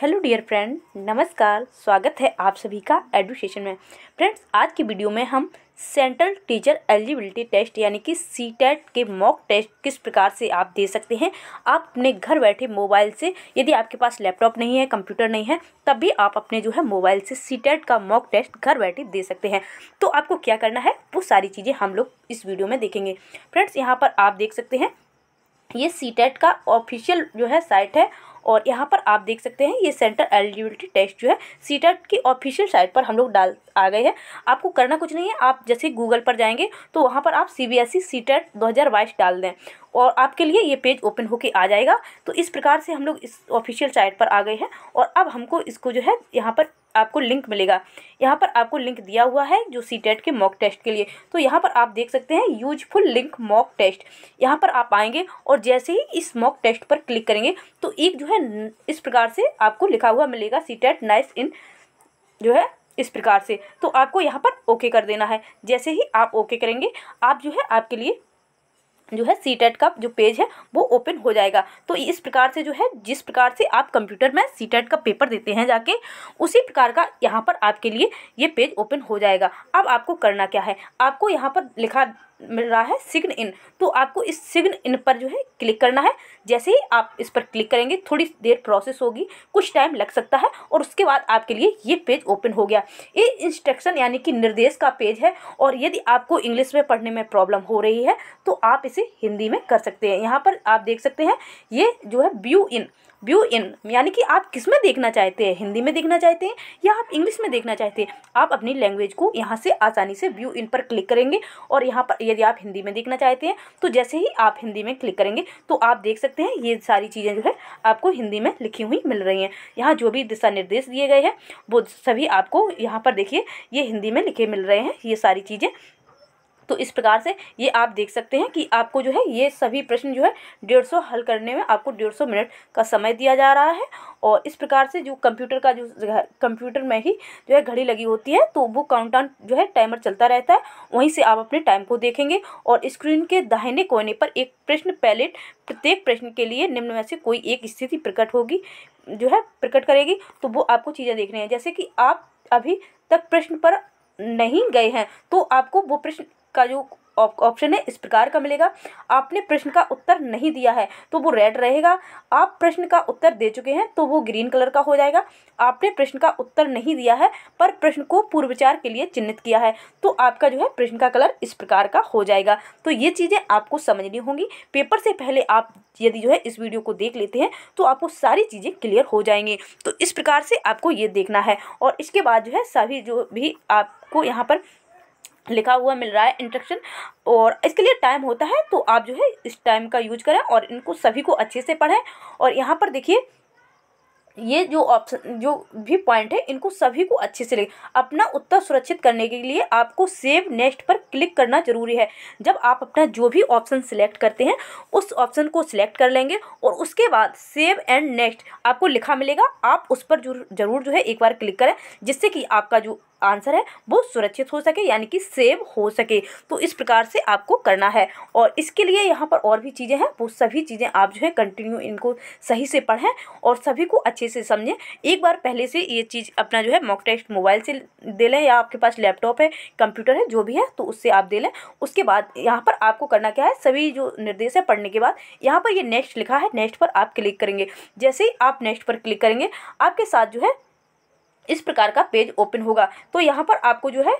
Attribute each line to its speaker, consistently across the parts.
Speaker 1: hello dear friend नमस्कार स्वागत है आप सभी का एडुकेशन में फ्रेंड्स आज की वीडियो में हम सेंट्रल टीचर एलिजिबिलिटी टेस्ट यानी कि सी टेट e के मॉक टेस्ट किस प्रकार से आप दे सकते हैं आप अपने घर बैठे मोबाइल से यदि आपके पास लैपटॉप नहीं है कंप्यूटर नहीं है तब भी आप अपने जो है मोबाइल से सी टेट e का मॉक टेस्ट घर बैठे दे सकते हैं तो आपको क्या करना है वो सारी चीज़ें हम लोग इस वीडियो में देखेंगे फ्रेंड्स यहाँ पर आप देख सकते हैं ये सी टेट e का ऑफिशियल जो है साइट है और यहाँ पर आप देख सकते हैं ये सेंटर एलिजिबिलिटी टेस्ट जो है सीटेट की ऑफिशियल साइट पर हम लोग डाल आ गए हैं आपको करना कुछ नहीं है आप जैसे गूगल पर जाएंगे तो वहाँ पर आप C B S E C TET दो हज़ार बाईस डाल दें और आपके लिए ये पेज ओपन होके आ जाएगा तो इस प्रकार से हम लोग इस ऑफिशियल साइट पर आ गए हैं और अब हमको इसको जो है यहाँ पर आपको लिंक मिलेगा यहाँ पर आपको लिंक दिया हुआ है जो सी e के मॉक टेस्ट के लिए तो यहाँ पर आप देख सकते हैं यूजफुल लिंक मॉक टेस्ट यहाँ पर आप आएंगे और जैसे ही इस मॉक टेस्ट पर क्लिक करेंगे तो एक जो है इस प्रकार से आपको लिखा हुआ मिलेगा सी टेट नाइस इन जो है इस प्रकार से तो आपको यहाँ पर ओके कर देना है जैसे ही आप ओके करेंगे आप जो है आपके लिए जो है सी टेट e का जो पेज है वो ओपन हो जाएगा तो इस प्रकार से जो है जिस प्रकार से आप कंप्यूटर में सी टेट e का पेपर देते हैं जाके उसी प्रकार का यहाँ पर आपके लिए ये पेज ओपन हो जाएगा अब आपको करना क्या है आपको यहाँ पर लिखा मिल रहा है सिग्न इन तो आपको इस सिग्न इन पर जो है क्लिक करना है जैसे ही आप इस पर क्लिक करेंगे थोड़ी देर प्रोसेस होगी कुछ टाइम लग सकता है और उसके बाद आपके लिए ये पेज ओपन हो गया ये इंस्ट्रक्शन यानी कि निर्देश का पेज है और यदि आपको इंग्लिश में पढ़ने में प्रॉब्लम हो रही है तो आप इसे हिंदी में कर सकते हैं यहाँ पर आप देख सकते हैं ये जो है व्यू इन व्यू इन यानी कि आप किस में देखना चाहते हैं हिंदी में देखना चाहते हैं या आप इंग्लिश में देखना चाहते हैं आप अपनी लैंग्वेज को यहाँ से आसानी से व्यू इन पर क्लिक करेंगे और यहाँ पर यदि आप हिंदी में देखना चाहते हैं तो जैसे ही आप हिंदी में क्लिक करेंगे तो आप देख सकते हैं ये सारी चीज़ें जो है आपको हिंदी में लिखी हुई मिल रही हैं यहाँ जो भी दिशा निर्देश दिए गए हैं वो सभी आपको यहाँ पर देखिए ये हिंदी में लिखे मिल रहे हैं ये सारी चीज़ें तो इस प्रकार से ये आप देख सकते हैं कि आपको जो है ये सभी प्रश्न जो है डेढ़ सौ हल करने में आपको डेढ़ सौ मिनट का समय दिया जा रहा है और इस प्रकार से जो कंप्यूटर का जो कंप्यूटर में ही जो है घड़ी लगी होती है तो वो काउंटाउन जो है टाइमर चलता रहता है वहीं से आप अपने टाइम को देखेंगे और स्क्रीन के दाहिने कोने पर एक प्रश्न पैलेट प्रत्येक प्रश्न के लिए निम्न में से कोई एक स्थिति प्रकट होगी जो है प्रकट करेगी तो वो आपको चीज़ें देखने हैं जैसे कि आप अभी तक प्रश्न पर नहीं गए हैं तो आपको वो प्रश्न का जो ऑप्शन है इस प्रकार का मिलेगा आपने प्रश्न का उत्तर नहीं दिया है तो वो रेड रहेगा आप प्रश्न का उत्तर दे चुके हैं तो वो ग्रीन कलर का हो जाएगा आपने प्रश्न का उत्तर नहीं दिया है पर प्रश्न को पूर्व विचार के लिए चिन्हित किया है तो आपका जो है प्रश्न का कलर इस प्रकार का हो जाएगा तो ये चीज़ें आपको समझनी होंगी पेपर से पहले आप यदि जो है इस वीडियो को देख लेते हैं तो आपको सारी चीज़ें क्लियर हो जाएंगी तो इस प्रकार से आपको ये देखना है और इसके बाद जो है सभी जो भी आपको यहाँ पर लिखा हुआ मिल रहा है इंट्रक्शन और इसके लिए टाइम होता है तो आप जो है इस टाइम का यूज करें और इनको सभी को अच्छे से पढ़ें और यहाँ पर देखिए ये जो ऑप्शन जो भी पॉइंट है इनको सभी को अच्छे से लिखें अपना उत्तर सुरक्षित करने के लिए आपको सेव नेक्स्ट पर क्लिक करना जरूरी है जब आप अपना जो भी ऑप्शन सिलेक्ट करते हैं उस ऑप्शन को सिलेक्ट कर लेंगे और उसके बाद सेव एंड नेक्स्ट आपको लिखा मिलेगा आप उस पर जरूर जो है एक बार क्लिक करें जिससे कि आपका जो आंसर है वो सुरक्षित हो सके यानी कि सेव हो सके तो इस प्रकार से आपको करना है और इसके लिए यहाँ पर और भी चीज़ें हैं वो सभी चीज़ें आप जो है कंटिन्यू इनको सही से पढ़ें और सभी को अच्छे से समझें एक बार पहले से ये चीज़ अपना जो है मॉक टेस्ट मोबाइल से दे लें या आपके पास लैपटॉप है कंप्यूटर है जो भी है तो उससे आप दे लें उसके बाद यहाँ पर आपको करना क्या है सभी जो निर्देश है पढ़ने के बाद यहाँ पर ये नेक्स्ट लिखा है नेक्स्ट पर आप क्लिक करेंगे जैसे ही आप नेक्स्ट पर क्लिक करेंगे आपके साथ जो है इस प्रकार का पेज ओपन होगा तो यहाँ पर आपको जो है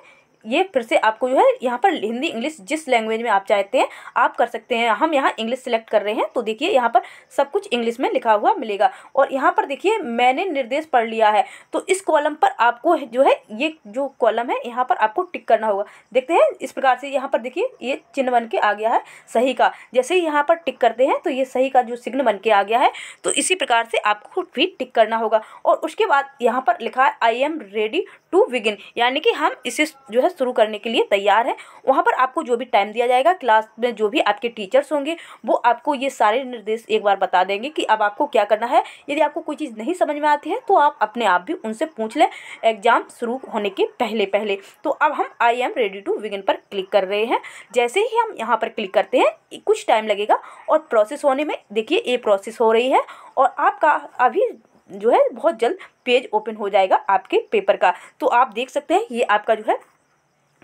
Speaker 1: ये फिर से आपको जो है यहाँ पर हिंदी इंग्लिश जिस लैंग्वेज में आप चाहते हैं आप कर सकते हैं हम यहाँ इंग्लिश सेलेक्ट कर रहे हैं तो देखिए यहाँ पर सब कुछ इंग्लिश में लिखा हुआ मिलेगा और यहाँ पर देखिए मैंने निर्देश पढ़ लिया है तो इस कॉलम पर आपको जो है ये जो कॉलम है यहाँ पर आपको टिक करना होगा देखते हैं इस प्रकार से यहाँ पर देखिए ये चिन्ह बन के आ गया है सही का जैसे ही यहाँ पर टिक करते हैं तो ये सही का जो सिग्न बन के आ गया है तो इसी प्रकार से आपको भी टिक करना होगा और उसके बाद यहाँ पर लिखा है आई एम रेडी टू विगिन यानी कि हम इसे जो है शुरू करने के लिए तैयार हैं वहाँ पर आपको जो भी टाइम दिया जाएगा क्लास में जो भी आपके टीचर्स होंगे वो आपको ये सारे निर्देश एक बार बता देंगे कि अब आपको क्या करना है यदि आपको कोई चीज़ नहीं समझ में आती है तो आप अपने आप भी उनसे पूछ लें एग्ज़ाम शुरू होने के पहले पहले तो अब हम आई एम रेडी टू विगिन पर क्लिक कर रहे हैं जैसे ही हम यहाँ पर क्लिक करते हैं कुछ टाइम लगेगा और प्रोसेस होने में देखिए ये प्रोसेस हो रही है और आपका अभी जो है बहुत जल्द पेज ओपन हो जाएगा आपके पेपर का तो आप देख सकते हैं ये आपका जो है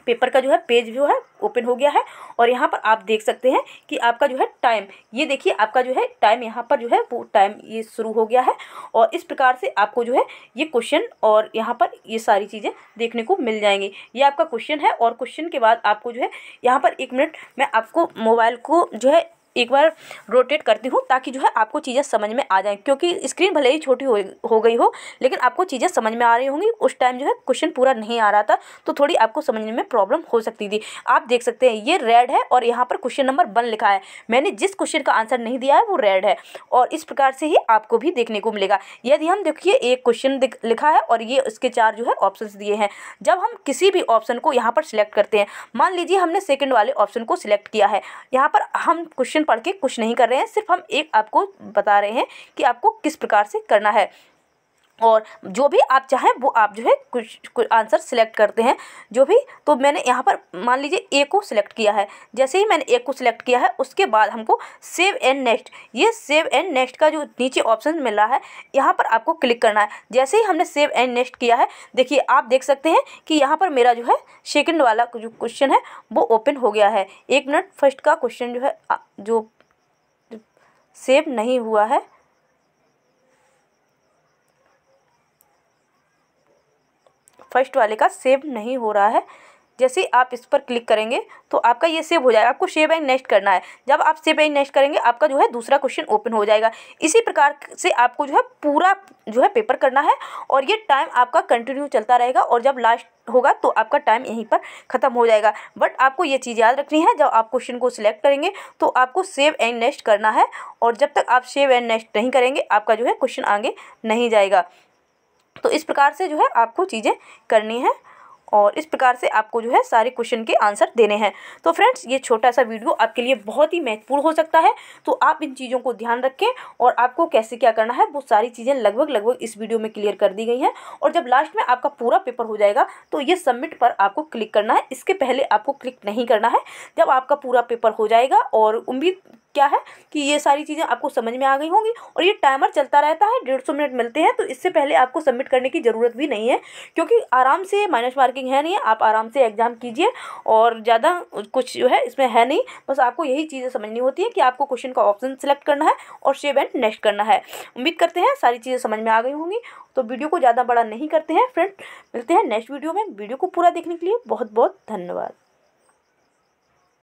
Speaker 1: पेपर का जो है पेज जो है ओपन हो गया है और यहाँ पर आप देख सकते हैं कि आपका जो है टाइम ये देखिए आपका जो है टाइम यहाँ पर जो है वो टाइम ये शुरू हो गया है और इस प्रकार से आपको जो है ये क्वेश्चन और यहाँ पर ये सारी चीज़ें देखने को मिल जाएंगी ये आपका क्वेश्चन है और क्वेश्चन के बाद आपको जो है यहाँ पर एक मिनट मैं आपको मोबाइल को जो है एक बार रोटेट करती हूँ ताकि जो है आपको चीज़ें समझ में आ जाएँ क्योंकि स्क्रीन भले ही छोटी हो, हो गई हो लेकिन आपको चीज़ें समझ में आ रही होंगी उस टाइम जो है क्वेश्चन पूरा नहीं आ रहा था तो थोड़ी आपको समझने में प्रॉब्लम हो सकती थी आप देख सकते हैं ये रेड है और यहाँ पर क्वेश्चन नंबर वन लिखा है मैंने जिस क्वेश्चन का आंसर नहीं दिया है वो रेड है और इस प्रकार से ही आपको भी देखने को मिलेगा यदि हम देखिए एक क्वेश्चन लिखा है और ये उसके चार जो है ऑप्शन दिए हैं जब हम किसी भी ऑप्शन को यहाँ पर सिलेक्ट करते हैं मान लीजिए हमने सेकेंड वाले ऑप्शन को सिलेक्ट किया है यहाँ पर हम क्वेश्चन क्वेश्चन पढ़ के कुछ नहीं कर रहे हैं सिर्फ हम एक आपको बता रहे हैं कि आपको किस प्रकार से करना है और जो भी आप चाहें वो आप जो है कुछ कुछ आंसर सिलेक्ट करते हैं जो भी तो मैंने यहाँ पर मान लीजिए ए को सिलेक्ट किया है जैसे ही मैंने ए को सिलेक्ट किया है उसके बाद हमको सेव एंड नेक्स्ट ये सेव एंड नेक्स्ट का जो नीचे ऑप्शन मिल रहा है यहाँ पर आपको क्लिक करना है जैसे ही हमने सेव एंड नेक्स्ट किया है देखिए आप देख सकते हैं कि यहाँ पर मेरा जो है सेकेंड वाला जो क्वेश्चन है वो ओपन हो गया है एक मिनट फर्स्ट का क्वेश्चन जो है जो सेव नहीं हुआ है फर्स्ट वाले का सेव नहीं हो रहा है जैसे आप इस पर क्लिक करेंगे तो आपका ये सेव हो जाएगा आपको सेव एंड नेक्स्ट करना है जब आप सेव एंड नेक्स्ट करेंगे आपका जो है दूसरा क्वेश्चन ओपन हो जाएगा इसी प्रकार से आपको जो है पूरा जो है पेपर करना है और ये टाइम आपका कंटिन्यू चलता रहेगा और जब लास्ट होगा तो आपका टाइम यहीं पर ख़त्म हो जाएगा बट आपको ये चीज़ याद रखनी है जब आप क्वेश्चन को सिलेक्ट करेंगे तो आपको सेव एंड नेक्स्ट करना है और जब तक आप सेव एंड नेक्स्ट नहीं करेंगे आपका जो है क्वेश्चन आगे नहीं जाएगा तो इस प्रकार से जो है आपको चीज़ें करनी है और इस प्रकार से आपको जो है सारे क्वेश्चन के आंसर देने हैं तो फ्रेंड्स ये छोटा सा वीडियो आपके लिए बहुत ही महत्वपूर्ण हो सकता है तो आप इन चीज़ों को ध्यान रखें और आपको कैसे क्या करना है वो सारी चीज़ें लगभग लगभग इस वीडियो में क्लियर कर दी गई हैं और जब लास्ट में आपका पूरा पेपर हो जाएगा तो ये सबमिट पर आपको क्लिक करना है इसके पहले आपको क्लिक नहीं करना है जब आपका पूरा पेपर हो जाएगा और उम्मीद क्या है कि ये सारी चीज़ें आपको समझ में आ गई होंगी और ये टाइमर चलता रहता है डेढ़ सौ मिनट मिलते हैं तो इससे पहले आपको सबमिट करने की ज़रूरत भी नहीं है क्योंकि आराम से माइनस मार्किंग है नहीं आप आराम से एग्ज़ाम कीजिए और ज़्यादा कुछ जो है इसमें है नहीं बस आपको यही चीज़ें समझनी होती है कि आपको क्वेश्चन का ऑप्शन सेलेक्ट करना है और शेव एंड नेक्स्ट करना है उम्मीद करते हैं सारी चीज़ें समझ में आ गई होंगी तो वीडियो को ज़्यादा बड़ा नहीं करते हैं फ्रेंड मिलते हैं नेक्स्ट वीडियो में वीडियो को पूरा देखने के लिए बहुत बहुत धन्यवाद